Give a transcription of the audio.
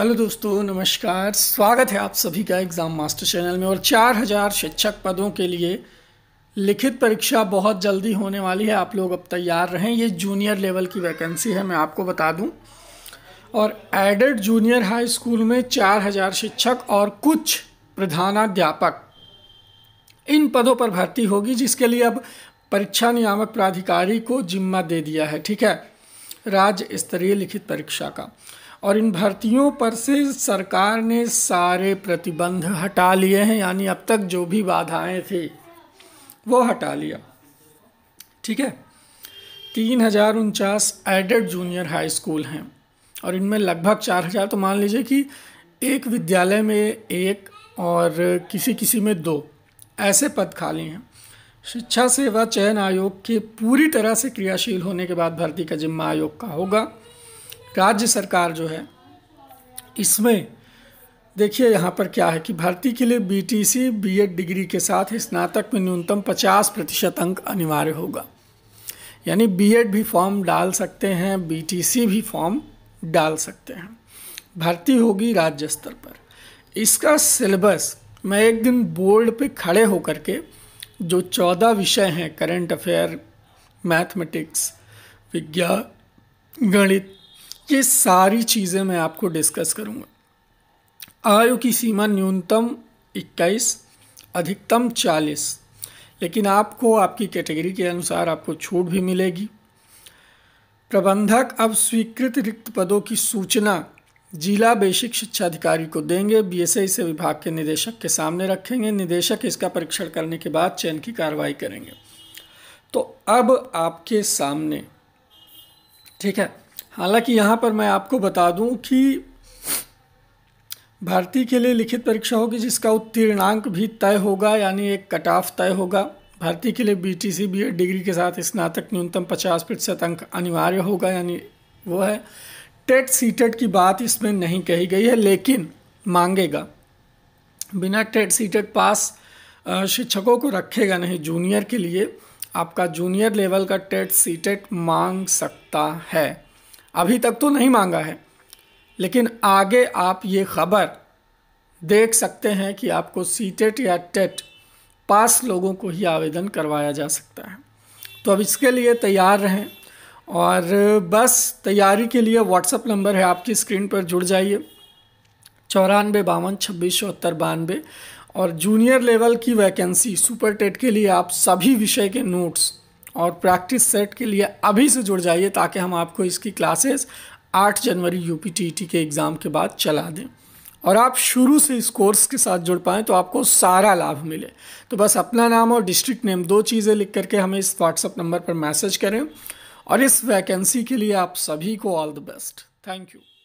hello दोस्तों नमस्कार स्वागत है आप सभी का एग्ज़ाम मास्टर चैनल में और 4000 शिक्षक पदों के लिए लिखित परीक्षा बहुत जल्दी होने वाली है आप लोग अब तैयार रहें ये जूनियर लेवल की वैकेंसी है मैं आपको बता दूं और एडेड जूनियर हाई स्कूल में 4000 शिक्षक और कुछ प्रधानाध्यापक इन पदों पर भर्ती होगी जिसके लिए अब परीक्षा नियामक प्राधिकारी को जिम्मा दे दिया है ठीक है राज्य स्तरीय लिखित परीक्षा का और इन भर्तियों पर से सरकार ने सारे प्रतिबंध हटा लिए हैं यानी अब तक जो भी बाधाएं थी वो हटा लिया ठीक है तीन हज़ार उनचास एडेड जूनियर हाई स्कूल हैं और इनमें लगभग चार हज़ार तो मान लीजिए कि एक विद्यालय में एक और किसी किसी में दो ऐसे पद खाली हैं शिक्षा सेवा चयन आयोग के पूरी तरह से क्रियाशील होने के बाद भर्ती का जिम्मा आयोग का होगा राज्य सरकार जो है इसमें देखिए यहाँ पर क्या है कि भर्ती के लिए बीटीसी बीएड डिग्री के साथ स्नातक में न्यूनतम 50 प्रतिशत अंक अनिवार्य होगा यानी बीएड भी फॉर्म डाल सकते हैं बीटीसी भी फॉर्म डाल सकते हैं भर्ती होगी राज्य स्तर पर इसका सिलेबस मैं एक दिन बोर्ड पे खड़े होकर के जो चौदह विषय हैं करंट अफेयर मैथमेटिक्स विज्ञान गणित ये सारी चीज़ें मैं आपको डिस्कस करूँगा आयु की सीमा न्यूनतम 21 अधिकतम 40 लेकिन आपको आपकी कैटेगरी के अनुसार आपको छूट भी मिलेगी प्रबंधक अब स्वीकृत रिक्त पदों की सूचना जिला बेसिक शिक्षा अधिकारी को देंगे एस से विभाग के निदेशक के सामने रखेंगे निदेशक इसका परीक्षण करने के बाद चयन की कार्रवाई करेंगे तो अब आपके सामने ठीक है हालांकि यहाँ पर मैं आपको बता दूँ कि भर्ती के लिए लिखित परीक्षा होगी जिसका उत्तीर्णांक भी तय होगा यानी एक कट ऑफ तय होगा भर्ती के लिए B T C B Ed degree के साथ स्नातक न्यूनतम पचास प्रतिशत अंक अनिवार्य होगा यानी वो है टेट सी टेट की बात इसमें नहीं कही गई है लेकिन मांगेगा बिना टेट सी टेट पास शिक्षकों को रखेगा नहीं जूनियर के लिए आपका जूनियर लेवल का टेट सी टेट मांग सकता है अभी तक तो नहीं मांगा है लेकिन आगे आप ये खबर देख सकते हैं कि आपको सी टेट या टेट पास लोगों को ही आवेदन करवाया जा सकता है तो अब इसके लिए तैयार रहें और बस तैयारी के लिए व्हाट्सअप नंबर है आपकी स्क्रीन पर जुड़ जाइए चौरानवे बावन छब्बीस चौहत्तर बानवे और जूनियर लेवल की वैकेंसी सुपर टेट के लिए आप सभी विषय के नोट्स और प्रैक्टिस सेट के लिए अभी से जुड़ जाइए ताकि हम आपको इसकी क्लासेस 8 जनवरी यू e के एग्ज़ाम के बाद चला दें और आप शुरू से इस कोर्स के साथ जुड़ पाएँ तो आपको सारा लाभ मिले तो बस अपना नाम और डिस्ट्रिक्ट नेम दो चीज़ें लिख करके हमें इस व्हाट्सअप नंबर पर मैसेज करें और इस वैकेंसी के लिए आप सभी को all the best thank you